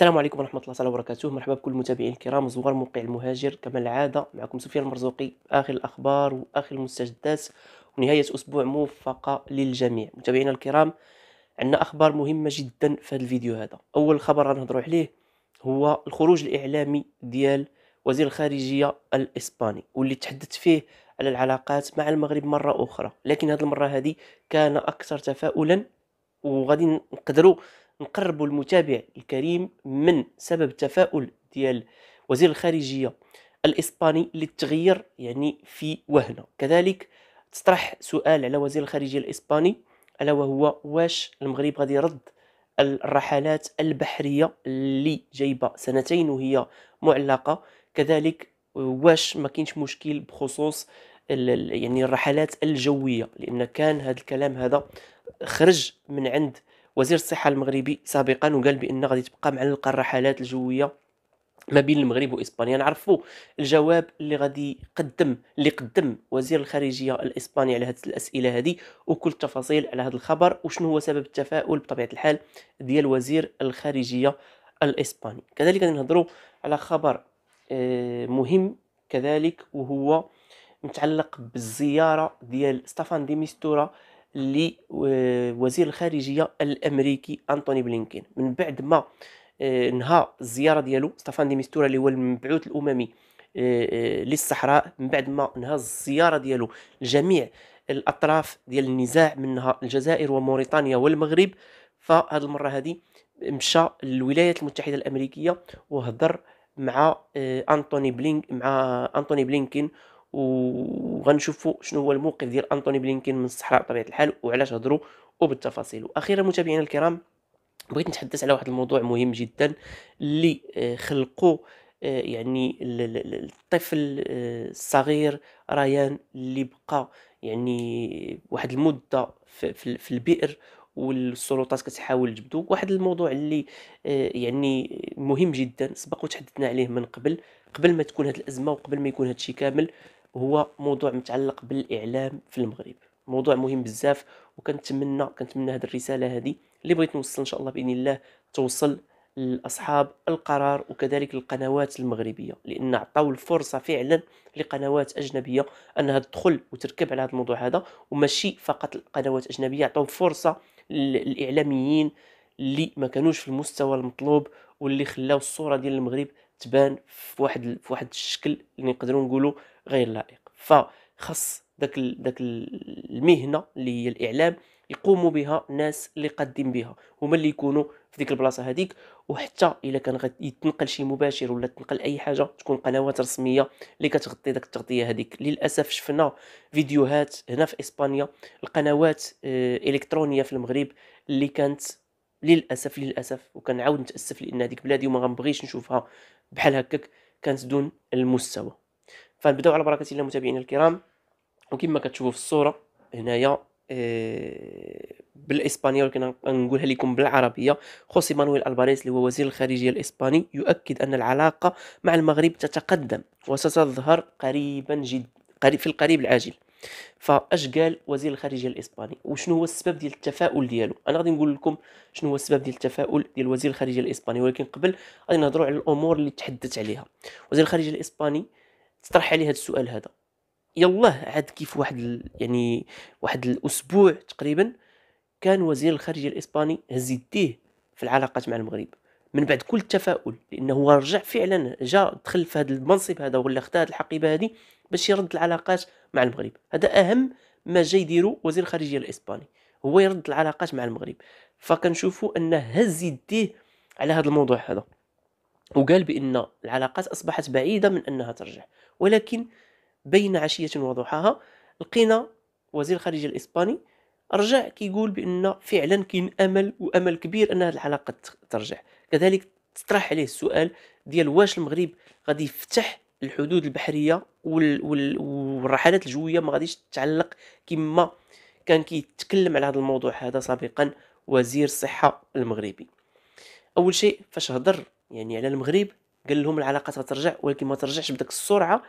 السلام عليكم ورحمه الله تعالى وبركاته مرحبا بكل المتابعين الكرام زوار موقع المهاجر كما العاده معكم سفيان المرزوقي اخر الاخبار واخر المستجدات ونهايه اسبوع موفقه للجميع متابعينا الكرام عندنا اخبار مهمه جدا في هذا الفيديو هذا اول خبر غنهضروا عليه هو الخروج الاعلامي ديال وزير الخارجيه الاسباني واللي تحدث فيه على العلاقات مع المغرب مره اخرى لكن هذه المره هذه كان اكثر تفاؤلا وغادي نقدروا نقربوا المتابع الكريم من سبب تفاؤل ديال وزير الخارجيه الاسباني للتغيير يعني في وهنه كذلك تطرح سؤال على وزير الخارجيه الاسباني الا وهو واش المغرب غادي يرد الرحلات البحريه اللي جايبه سنتين وهي معلقه كذلك واش ما كاينش مشكل بخصوص يعني الرحلات الجويه لان كان هذا الكلام هذا خرج من عند وزير الصحه المغربي سابقا وقال بان غادي تبقى معلقه الرحلات الجويه ما بين المغرب واسبانيا نعرفوا الجواب اللي غادي يقدم اللي قدم وزير الخارجيه الاسباني على هذه الاسئله هذه وكل التفاصيل على هذا الخبر وشنو هو سبب التفاؤل بطبيعه الحال ديال وزير الخارجيه الاسباني كذلك غادي نهضروا على خبر آه، مهم كذلك وهو متعلق بالزياره ديال ستافان ديميستورا لوزير الخارجيه الامريكي أنتوني بلينكين من بعد ما آه، نهى الزياره ديالو ستافان دي ميستورا اللي هو المبعوث الاممي آه، آه، للصحراء من بعد ما نهى الزياره ديالو لجميع الاطراف ديال النزاع منها الجزائر وموريتانيا والمغرب فهاد المره هذه مشى للولايات المتحده الامريكيه وهضر مع أنتوني بلينك مع أنتوني بلينكين وغنشوفوا شنو هو الموقف ديال انطوني بلينكين من الصحراء بطبيعه الحال وعلاش هضروا وبالتفاصيل واخيرا متابعينا الكرام بغيت نتحدث على واحد الموضوع مهم جدا اللي آه، خلقوا آه، يعني الطفل آه، الصغير ريان اللي بقى يعني واحد المده في البئر والسلطات كتحاول تجبدو واحد الموضوع اللي يعني مهم جدا سبق وتحدثنا عليه من قبل قبل ما تكون هذه الازمه وقبل ما يكون هذا الشيء كامل هو موضوع متعلق بالاعلام في المغرب موضوع مهم بزاف وكنتمنى كنتمنى هذه الرساله هذه اللي بغيت نوصل ان شاء الله باذن الله توصل لاصحاب القرار وكذلك القنوات المغربيه لان عطاو الفرصه فعلا لقنوات اجنبيه انها تدخل وتركب على هذا الموضوع هذا وماشي فقط القنوات الاجنبيه عطاو فرصه للاعلاميين اللي ما كانوش في المستوى المطلوب واللي خلاو الصوره ديال المغرب تبان في واحد في واحد الشكل اللي نقدروا نقولوا غير لائق فخص داك داك المهنه اللي هي الاعلام يقوموا بها ناس اللي قادين بها هما اللي يكونوا في ديك البلاصه هذيك وحتى الا كان يتنقل شي مباشر ولا تنقل اي حاجه تكون قنوات رسميه اللي كتغطي داك التغطيه هذيك للاسف شفنا فيديوهات هنا في اسبانيا القنوات آه، الكترونيه في المغرب اللي كانت للاسف للاسف وكنعاود نتاسف لان هذيك بلادي وما غنبغيش نشوفها بحال هكاك كانت دون المستوى فنبداو على بركه الله متابعينا الكرام وكما كتشوفوا في الصوره هنايا آه، بالاسبانيه ولكن نقولها لكم بالعربيه خوسي مانويل الباريس اللي هو وزير الخارجيه الاسباني يؤكد ان العلاقه مع المغرب تتقدم وستظهر قريبا جدا في القريب العاجل فاش قال وزير الخارجيه الاسباني وشنو هو السبب ديال التفاؤل ديالو انا غادي نقول لكم شنو هو السبب ديال التفاؤل ديال وزير الخارجيه الاسباني ولكن قبل غادي نهضروا على الامور اللي تحدث عليها وزير الخارجيه الاسباني تطرح عليه هذا السؤال هذا يلا عاد كيف واحد ال... يعني واحد الاسبوع تقريبا كان وزير الخارجيه الاسباني هز يديه في العلاقات مع المغرب من بعد كل التفاؤل لانه هو رجع فعلا جا دخل في هذا المنصب هذا ولا خدا الحقيبه هذه باش يرد العلاقات مع المغرب هذا اهم ما جا يديرو وزير الخارجيه الاسباني هو يرد العلاقات مع المغرب فكنشوفوا انه هز يديه على هذا الموضوع هذا وقال بأن العلاقات أصبحت بعيدة من أنها ترجع ولكن بين عشية وضحاها لقينا وزير الخارجية الإسباني رجع كيقول بأن فعلا كاين أمل وأمل كبير أن هذه العلاقات ترجع كذلك تطرح عليه السؤال ديال واش المغرب غادي يفتح الحدود البحريه والرحلات الجويه ما غاديش تتعلق كما كان كيتكلم على هذا الموضوع هذا سابقا وزير الصحه المغربي اول شيء فاش هضر يعني على المغرب قال لهم العلاقات غترجع ولكن ما ترجعش بدك السرعه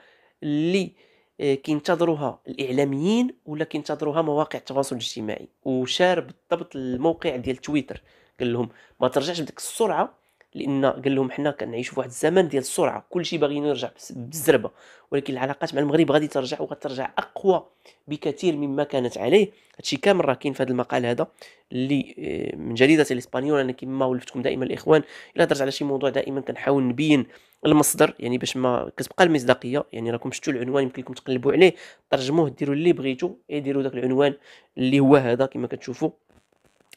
اللي آه، كينتظروها الاعلاميين ولا كينتظروها مواقع التواصل الاجتماعي وشار بالضبط الموقع ديال تويتر قال لهم ما ترجعش بدك السرعه لان قال لهم حنا كنعيشوا في واحد الزمن ديال السرعه كلشي باغي يرجع بالزربه ولكن العلاقات مع المغرب غادي ترجع وغترجع اقوى بكثير مما كانت عليه هادشي كامل راه كاين في هذا المقال هذا اللي آه، من جريده الاسبانيول انا كما ولفتكم دائما الاخوان الا درت على شي موضوع دائما كنحاول نبين المصدر يعني باش ما كتبقى المصداقيه يعني راكم شفتوا العنوان يمكن لكم تقلبوا عليه ترجموه ديروا اللي بغيتوا اي ديروا داك العنوان اللي هو هذا كما كتشوفوا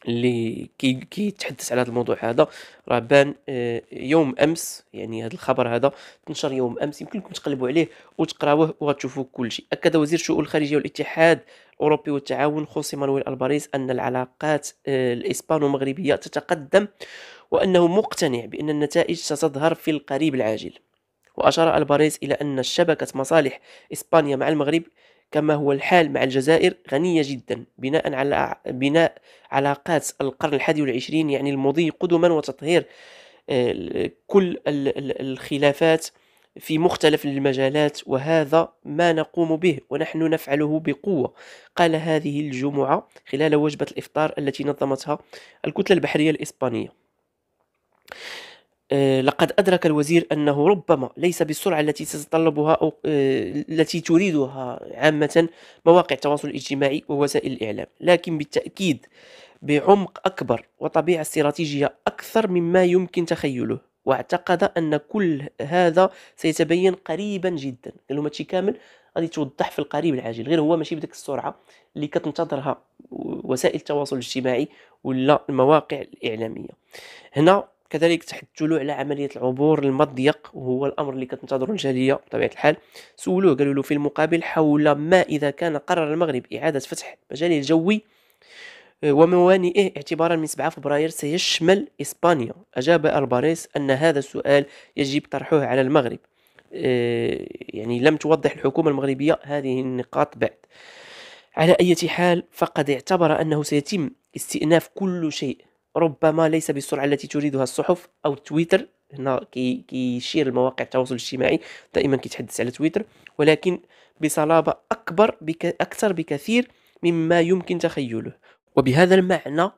اللي كيتحدث على هذا الموضوع هذا راه بان آه، يوم امس يعني هذا الخبر هذا تنشر يوم امس يمكنكم تقلبوا عليه وتقراوه وغتشوفوا كل شيء اكد وزير الشؤون الخارجيه والاتحاد الاوروبي والتعاون خوسي مانويل الباريس ان العلاقات آه، الاسبانو مغربيه تتقدم وانه مقتنع بان النتائج ستظهر في القريب العاجل واشار الباريس الى ان شبكه مصالح اسبانيا مع المغرب كما هو الحال مع الجزائر غنية جدا بناء على بناء علاقات القرن الحادي والعشرين يعني المضي قدما وتطهير آه، كل الخلافات في مختلف المجالات وهذا ما نقوم به ونحن نفعله بقوة قال هذه الجمعة خلال وجبة الإفطار التي نظمتها الكتلة البحرية الإسبانية آه، لقد أدرك الوزير أنه ربما ليس بالسرعة التي تتطلبها أو آه، التي تريدها عامة مواقع التواصل الاجتماعي ووسائل الإعلام لكن بالتأكيد بعمق أكبر وطبيعة استراتيجية أكثر مما يمكن تخيله واعتقد أن كل هذا سيتبين قريبا جدا قال لهم كامل غادي توضح في القريب العاجل غير هو ماشي بدك السرعة اللي كتنتظرها وسائل التواصل الاجتماعي ولا المواقع الإعلامية هنا كذلك تحدثوا على عمليه العبور المضيق وهو الامر اللي كتنتظروا الجاليه بطبيعه الحال سولوه قالوا له في المقابل حول ما اذا كان قرر المغرب اعاده فتح مجاله الجوي آه، وموانئه اعتبارا من 7 فبراير سيشمل اسبانيا اجاب الباريس ان هذا السؤال يجب طرحه على المغرب آه، يعني لم توضح الحكومه المغربيه هذه النقاط بعد على اي حال فقد اعتبر انه سيتم استئناف كل شيء ربما ليس بالسرعه التي تريدها الصحف او تويتر هنا كيشير المواقع التواصل الاجتماعي دائما كيتحدث على تويتر ولكن بصلابه اكبر بك اكثر بكثير مما يمكن تخيله وبهذا المعنى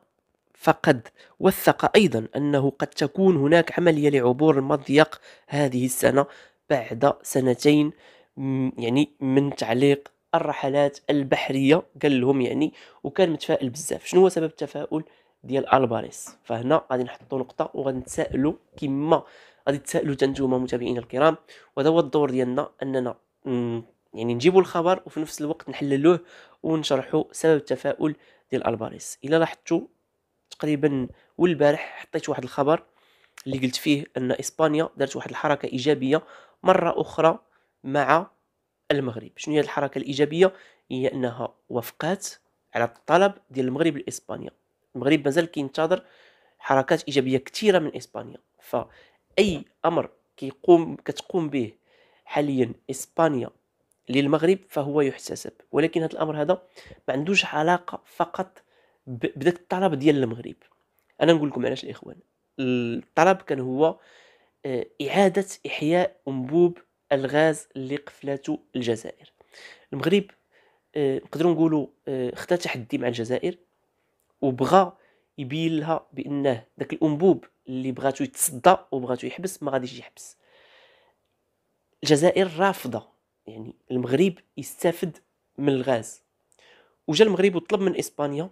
فقد وثق ايضا انه قد تكون هناك عمليه لعبور المضيق هذه السنه بعد سنتين يعني من تعليق الرحلات البحريه قال لهم يعني وكان متفائل بزاف شنو هو سبب التفاؤل ديال الباريس فهنا غادي نحطوا نقطه وغادي نتسائلوا كما غادي تسائلوا تنتوما متابعينا الكرام وهذا هو الدور ديالنا اننا يعني نجيبوا الخبر وفي نفس الوقت نحللوه ونشرحوا سبب التفاؤل ديال الباريس الا لاحظتوا تقريبا والبارح حطيت واحد الخبر اللي قلت فيه ان اسبانيا دارت واحد الحركه ايجابيه مره اخرى مع المغرب شنو هي الحركه الايجابيه هي انها وافقات على الطلب ديال المغرب لاسبانيا المغرب مازال كينتظر حركات ايجابيه كثيره من اسبانيا فاي امر كيقوم كتقوم به حاليا اسبانيا للمغرب فهو يحتسب ولكن هذا الامر هذا ما عندوش علاقه فقط بداك الطلب ديال المغرب انا نقول لكم علاش الاخوان الطلب كان هو آه، اعاده احياء انبوب الغاز اللي قفلته الجزائر المغرب آه، نقدروا نقولوا آه، خدا تحدي مع الجزائر وبغى يبين لها بانه داك الانبوب اللي بغاتو يتصدى وبغاتو يحبس ما غاديش يحبس الجزائر رافضه يعني المغرب يستافد من الغاز وجا المغرب وطلب من اسبانيا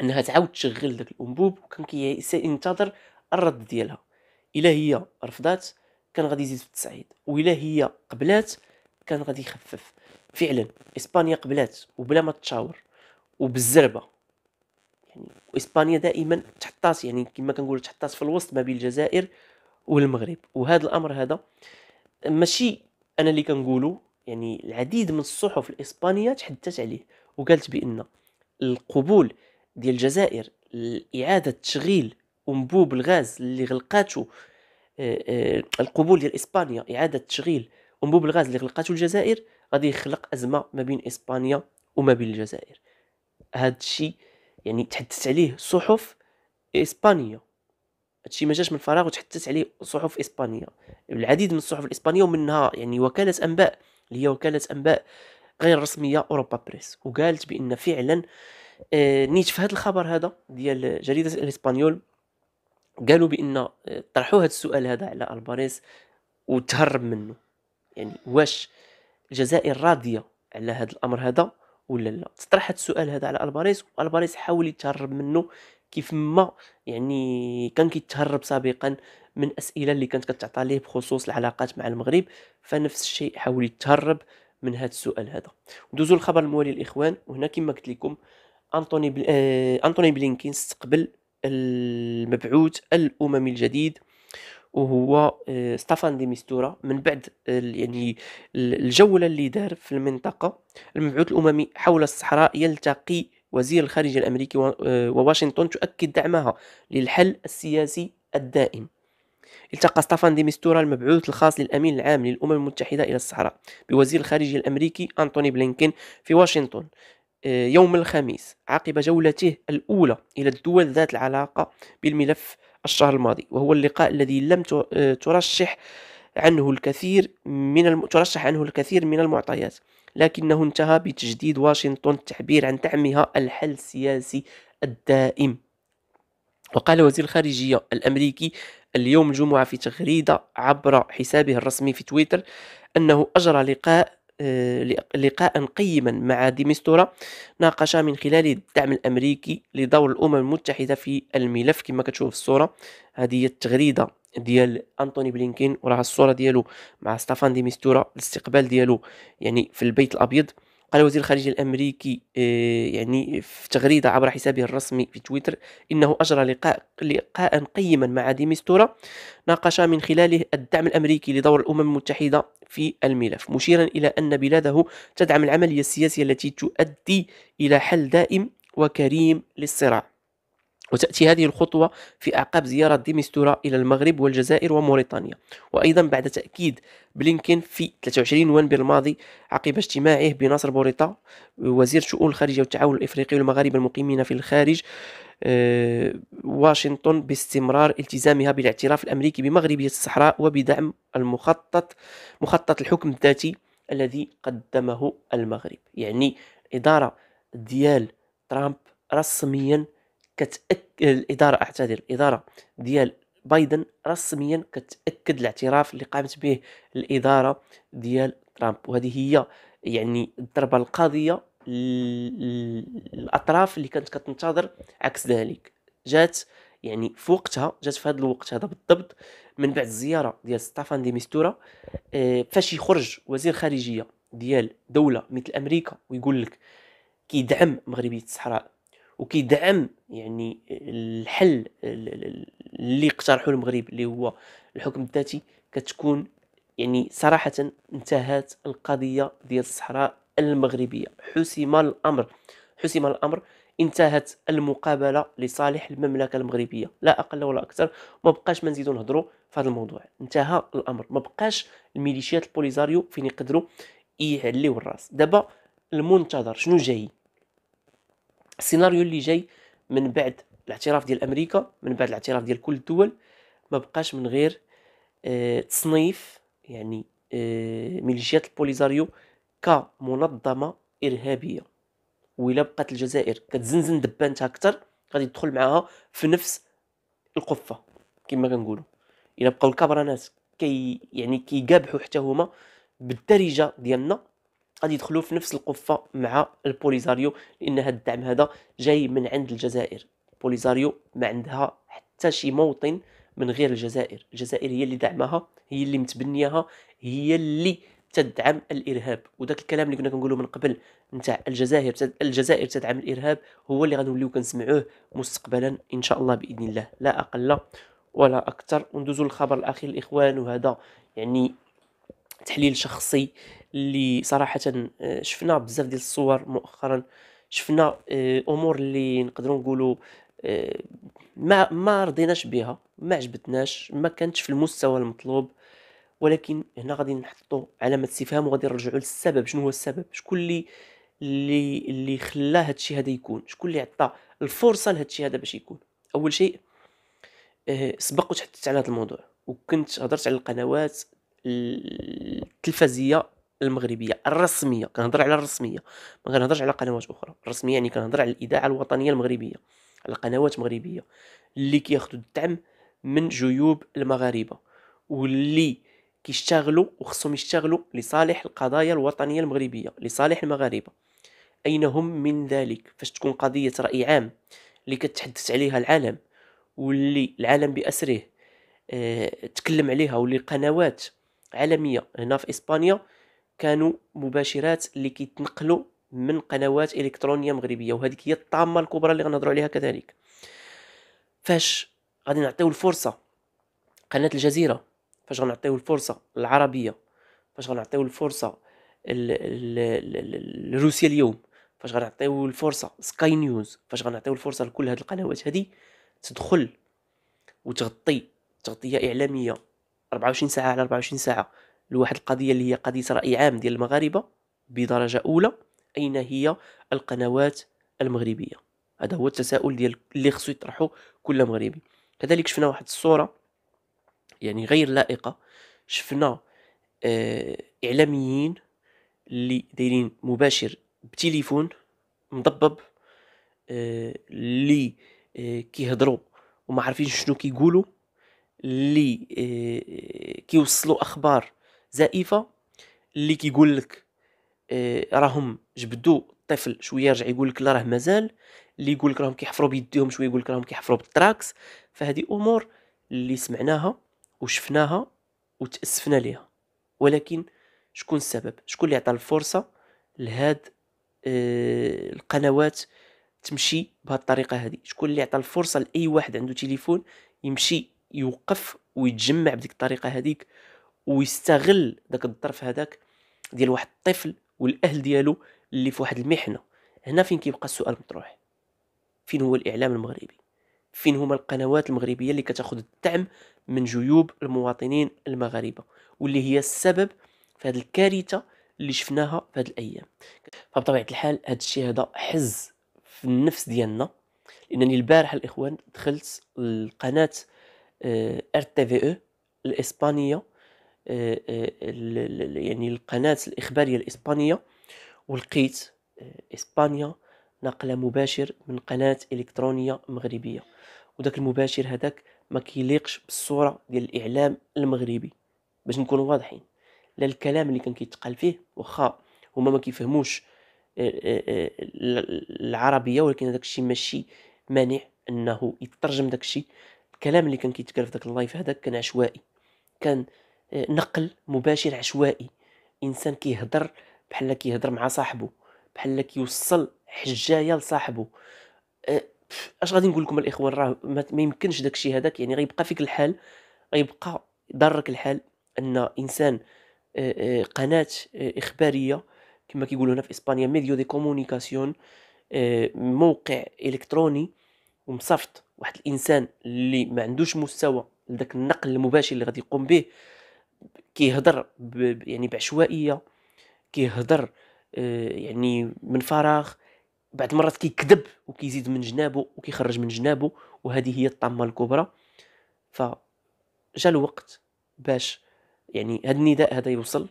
انها تعاود تشغل داك الانبوب وكان كينتظر الرد ديالها الا هي رفضات كان غادي يزيد في التصعيد والا هي قبلات كان غادي يخفف فعلا اسبانيا قبلات وبلا ما تشاور وبالزربه واسبانيا دائما تحطاس يعني كما كنقولوا تحطاس في الوسط ما بين الجزائر والمغرب وهذا الامر هذا ماشي انا اللي كنقولو يعني العديد من الصحف الاسبانيه تحدثت عليه وقالت بان القبول ديال الجزائر لاعاده تشغيل انبوب الغاز اللي غلقاتو آه، آه، القبول ديال اسبانيا اعاده تشغيل انبوب الغاز اللي غلقاتو الجزائر غادي يخلق ازمه ما بين اسبانيا وما بين الجزائر هذا الشيء يعني تحدثت عليه صحف اسبانيه هادشي ما جاش من فراغ وتحدثت عليه صحف اسبانيه العديد من الصحف الاسبانيه ومنها يعني وكاله انباء اللي هي وكاله انباء غير رسميه اوروبا بريس وقالت بان فعلا آه، نيت في هذا الخبر هذا ديال جريده الاسبانيول قالوا بان آه، طرحوا هذا السؤال هذا على الباريس وتهرب منه يعني واش الجزائر راضيه على هذا الامر هذا ولا لا هذا السؤال هذا على الباريس والباريس حاول يتهرب منه كيف ما يعني كان كيتهرب سابقا من اسئله اللي كانت كتعطى ليه بخصوص العلاقات مع المغرب فنفس الشيء حاول يتهرب من هذا السؤال هذا ندوزو الخبر الموالي الاخوان وهنا كما قلت لكم انطوني بل... آه، انطوني بلينكين استقبل المبعوث الاممي الجديد وهو آه، ستافان دي ميستورا من بعد يعني الجوله اللي دار في المنطقه المبعوث الاممي حول الصحراء يلتقي وزير الخارجيه الامريكي آه، وواشنطن تؤكد دعمها للحل السياسي الدائم التقى ستافان دي ميستورا المبعوث الخاص للامين العام للامم المتحده الى الصحراء بوزير الخارجيه الامريكي انتوني بلينكين في واشنطن آه، يوم الخميس عقب جولته الاولى الى الدول ذات العلاقه بالملف الشهر الماضي وهو اللقاء الذي لم آه، ترشح عنه الكثير من الم... ترشح عنه الكثير من المعطيات لكنه انتهى بتجديد واشنطن التعبير عن دعمها الحل السياسي الدائم وقال وزير الخارجية الأمريكي اليوم الجمعة في تغريدة عبر حسابه الرسمي في تويتر أنه أجرى لقاء آه، لقاء قيما مع ديمستورا ناقش من خلال الدعم الامريكي لدور الامم المتحده في الملف كما كتشوف في الصوره هذه هي التغريده ديال انطوني بلينكين وراها الصوره ديالو مع ستافان ديمستورا الاستقبال ديالو يعني في البيت الابيض قال وزير الخارجية الأمريكي آه، يعني في تغريدة عبر حسابه الرسمي في تويتر إنه أجرى لقاء لقاء قيما مع ديمستورا ناقش من خلاله الدعم الأمريكي لدور الأمم المتحدة في الملف مشيرا إلى أن بلاده تدعم العملية السياسية التي تؤدي إلى حل دائم وكريم للصراع وتأتي هذه الخطوة في أعقاب زيارة ديمستورا إلى المغرب والجزائر وموريتانيا وأيضا بعد تأكيد بلينكين في 23 نوفمبر الماضي عقب اجتماعه بناصر بوريطا وزير شؤون الخارجية والتعاون الإفريقي والمغاربة المقيمين في الخارج آه، واشنطن باستمرار التزامها بالاعتراف الأمريكي بمغربية الصحراء وبدعم المخطط مخطط الحكم الذاتي الذي قدمه المغرب يعني الإدارة ديال ترامب رسميا كتأكد الاداره اعتذر الاداره ديال بايدن رسميا كتاكد الاعتراف اللي قامت به الاداره ديال ترامب وهذه هي يعني الضربه القاضيه الاطراف اللي كانت كتنتظر عكس ذلك جات يعني في وقتها جات في هذا الوقت هذا بالضبط من بعد الزياره ديال ستافان دي ميستورا آه، فاش يخرج وزير خارجيه ديال دوله مثل امريكا ويقول لك كيدعم مغربيه الصحراء وكيدعم يعني الحل اللي اقترحه المغرب اللي هو الحكم الذاتي كتكون يعني صراحة انتهت القضية ديال الصحراء المغربية حسم الأمر حسم الأمر انتهت المقابله لصالح المملكه المغربيه لا اقل ولا اكثر ما بقاش ما نزيدو نهضروا في هذا الموضوع انتهى الامر ما بقاش الميليشيات البوليزاريو فين يقدروا يعليو الراس دابا المنتظر شنو جاي السيناريو اللي جاي من بعد الاعتراف ديال امريكا من بعد الاعتراف ديال كل الدول ما بقاش من غير اه تصنيف يعني اه ميليشيات البوليزاريو كمنظمه ارهابيه ولا بقات الجزائر كتزنزن دبانتها اكثر غادي تدخل معاها في نفس القفه كما كنقولوا الا بقاو الكبرانات كي يعني كيقابحوا حتى هما بالدارجه ديالنا غادي يدخلوا في نفس القفه مع البوليزاريو لان هذا الدعم هذا جاي من عند الجزائر البوليزاريو ما عندها حتى شي موطن من غير الجزائر الجزائر هي اللي دعمها هي اللي متبنياها هي اللي تدعم الارهاب وذاك الكلام اللي كنا كنقولوا من قبل نتاع الجزائر تد... الجزائر تدعم الارهاب هو اللي غنوليو كنسمعوه مستقبلا ان شاء الله باذن الله لا اقل ولا اكثر وندوزو للخبر الاخير الاخوان وهذا يعني تحليل شخصي اللي صراحه آه، شفنا بزاف ديال الصور مؤخرا شفنا آه، امور اللي نقدروا نقولوا آه، ما ما رضيناش بها ما عجبتناش ما كانتش في المستوى المطلوب ولكن هنا غادي نحطوا علامه استفهام وغادي نرجعوا للسبب شنو هو السبب شكون اللي اللي اللي خلى هادشي هذا يكون شكون اللي عطى الفرصه لهادشي هذا باش يكون اول شيء سبق وتحدثت على هذا الموضوع وكنت هضرت على القنوات التلفزيه المغربيه الرسميه كنهضر على الرسميه ما كنهضرش على قنوات اخرى الرسميه يعني كنهضر على الاذاعه الوطنيه المغربيه على قنوات مغربيه اللي كياخذوا الدعم من جيوب المغاربه واللي كيشتغلوا وخصهم يشتغلوا لصالح القضايا الوطنيه المغربيه لصالح المغاربه اين هم من ذلك فاش تكون قضيه راي عام اللي كتحدث عليها العالم واللي العالم باسره آه، تكلم عليها واللي قنوات عالميه هنا في اسبانيا كانوا مباشرات اللي كيتنقلوا من قنوات الكترونيه مغربيه وهذيك هي الطامه الكبرى اللي غنهضروا عليها كذلك فاش غادي نعطيو الفرصه قناه الجزيره فاش غنعطيو الفرصه العربيه فاش غنعطيو الفرصه لروسيا اليوم فاش غنعطيو الفرصه سكاي نيوز فاش غنعطيو الفرصه لكل هذه القنوات هذه تدخل وتغطي تغطيه اعلاميه 24 ساعه على 24 ساعه لواحد القضيه اللي هي قضيه راي عام ديال المغاربه بدرجه اولى اين هي القنوات المغربيه هذا هو التساؤل ديال اللي خصو يطرحه كل مغربي كذلك شفنا واحد الصوره يعني غير لائقه شفنا آه اعلاميين اللي دايرين مباشر بتليفون مضبب آه، اللي آه آه كيهضروا وما عارفين شنو كيقولوا اللي آه، كيوصلوا اخبار زائفه اللي كيقول لك اه راهم جبدوا الطفل شويه يرجع يقول لك لا راه مازال اللي يقول لك راهم كيحفروا بيديهم شويه يقول لك راهم كيحفروا بالتراكس فهذه امور اللي سمعناها وشفناها وتاسفنا ليها ولكن شكون السبب شكون اللي عطى الفرصه لهاد اه القنوات تمشي بهاد الطريقه هذه شكون اللي عطى الفرصه لاي واحد عنده تليفون يمشي يوقف ويتجمع بديك الطريقه هذيك ويستغل داك الظرف هذاك ديال واحد الطفل والاهل ديالو اللي في واحد المحنه هنا فين كيبقى السؤال مطروح فين هو الاعلام المغربي فين هما القنوات المغربيه اللي كتاخذ الدعم من جيوب المواطنين المغاربه واللي هي السبب في هذه الكارثه اللي شفناها في هذه الايام فبطبيعه الحال هذا الشيء هذا حز في النفس ديالنا لانني البارحه الاخوان دخلت القناه ار آه، تي في او e الاسبانيه آه، آه، يعني القناة الإخبارية الإسبانية ولقيت آه، إسبانيا نقل مباشر من قناة إلكترونية مغربية وداك المباشر هذاك ما كيليقش بالصورة ديال الإعلام المغربي باش نكون واضحين لا الكلام اللي كان كيتقال فيه واخا هما ما كيفهموش العربيه ولكن هذاك الشيء ماشي مانع انه يترجم داك الشيء الكلام اللي كان كيتقال في داك اللايف هذاك كان عشوائي كان نقل مباشر عشوائي انسان كيهضر بحال كيهضر مع صاحبه بحال كيوصل حجايه لصاحبه أه، اش غادي نقول لكم الاخوان راه ما يمكنش داكشي هذاك يعني غيبقى فيك الحال غيبقى ضرك الحال ان انسان أه، أه، قناه اخباريه كما كيقولوا هنا في اسبانيا ميديو دي كومونيكاسيون موقع الكتروني ومصفط واحد الانسان اللي ما عندوش مستوى لذاك النقل المباشر اللي غادي يقوم به كيهضر يعني بعشوائيه كيهضر آه، يعني من فراغ بعد المرات كيكذب وكيزيد من جنابه وكيخرج من جنابه وهذه هي الطامه الكبرى فجا الوقت باش يعني هذا النداء هذا يوصل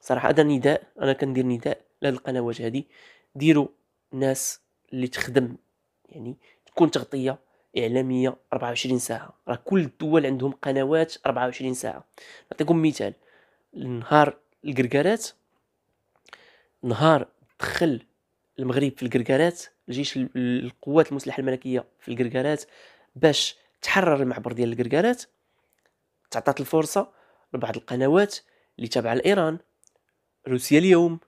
صراحه هذا نداء انا كندير نداء للقنوات هذه ديروا ناس اللي تخدم يعني تكون تغطيه اعلاميه 24 ساعه راه كل الدول عندهم قنوات 24 ساعه نعطيكم مثال نهار الكركارات نهار دخل المغرب في الكركارات الجيش القوات المسلحه الملكيه في الكركارات باش تحرر المعبر ديال الكركارات تعطات الفرصه لبعض القنوات اللي تابعه لايران روسيا اليوم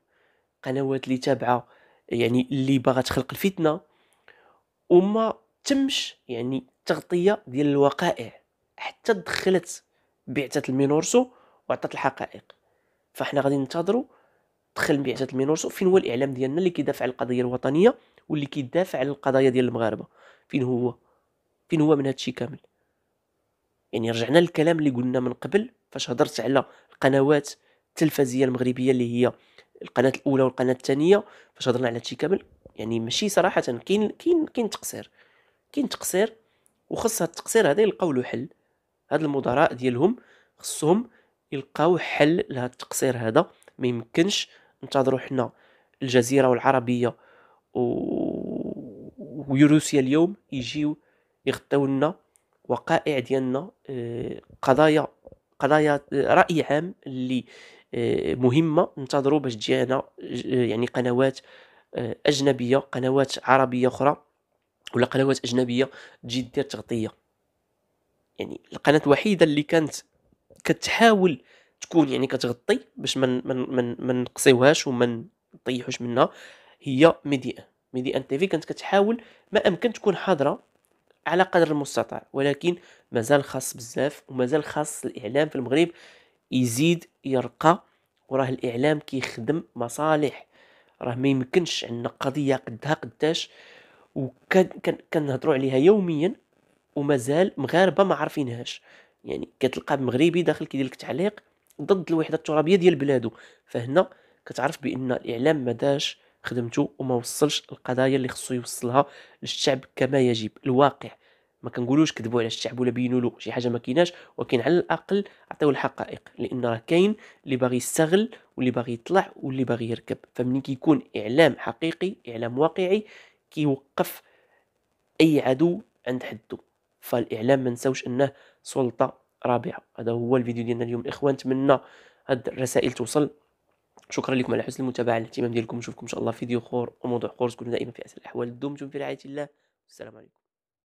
قنوات اللي تابعه يعني اللي باغا تخلق الفتنه وما تمش يعني تغطيه ديال الوقائع حتى دخلت بعثه المينورسو وعطات الحقائق فاحنا غادي ننتظروا دخل بعثه المينورسو فين هو الاعلام ديالنا اللي كيدافع على القضيه الوطنيه واللي كيدافع على القضايا ديال المغاربه فين هو فين هو من هادشي كامل يعني رجعنا للكلام اللي قلنا من قبل فاش هضرت على القنوات التلفزيه المغربيه اللي هي القناه الاولى والقناه الثانيه فاش هضرنا على هادشي كامل يعني ماشي صراحه كاين كاين كاين تقصير كاين تقصير وخص هاد التقصير هذا يلقاو له حل هاد المدراء ديالهم خصهم يلقاو حل لهاد التقصير هذا ما يمكنش ننتظروا حنا الجزيره والعربيه و... ويروسيا اليوم يجيو يغطيو لنا وقائع ديالنا آه، قضايا قضايا آه، راي عام اللي آه، مهمه ننتظروا باش تجينا يعني قنوات اجنبيه قنوات عربيه اخرى ولا قنوات اجنبيه تجي دير تغطيه يعني القناه الوحيده اللي كانت كتحاول تكون يعني كتغطي باش من من من ما نقصيوهاش وما نطيحوش منها هي ميدي ان ميدي ان تيفي كانت كتحاول ما امكن تكون حاضره على قدر المستطاع ولكن مازال خاص بزاف ومازال خاص الاعلام في المغرب يزيد يرقى وراه الاعلام كيخدم مصالح راه ما يمكنش عندنا قضيه قدها قداش وكنهضروا عليها يوميا ومازال مغاربه ما عارفينهاش يعني كتلقى مغربي داخل كيدير لك تعليق ضد الوحده الترابيه ديال بلادو فهنا كتعرف بان الاعلام ما داش خدمته وما وصلش القضايا اللي خصو يوصلها للشعب كما يجب الواقع ما كنقولوش كذبوا على الشعب ولا بينوا له شي حاجه ما كيناش ولكن على الاقل عطيو الحقائق لان راه كاين اللي باغي يستغل واللي باغي يطلع واللي باغي يركب فملي كيكون اعلام حقيقي اعلام واقعي كيوقف اي عدو عند حده فالاعلام ما نساوش انه سلطه رابعه هذا هو الفيديو ديالنا اليوم الاخوان نتمنى هاد الرسائل توصل شكرا لكم على حسن المتابعه والاهتمام ديالكم نشوفكم ان شاء الله في فيديو اخر وموضوع اخر تكونوا دائما في اسئله الاحوال دمتم في رعايه الله والسلام عليكم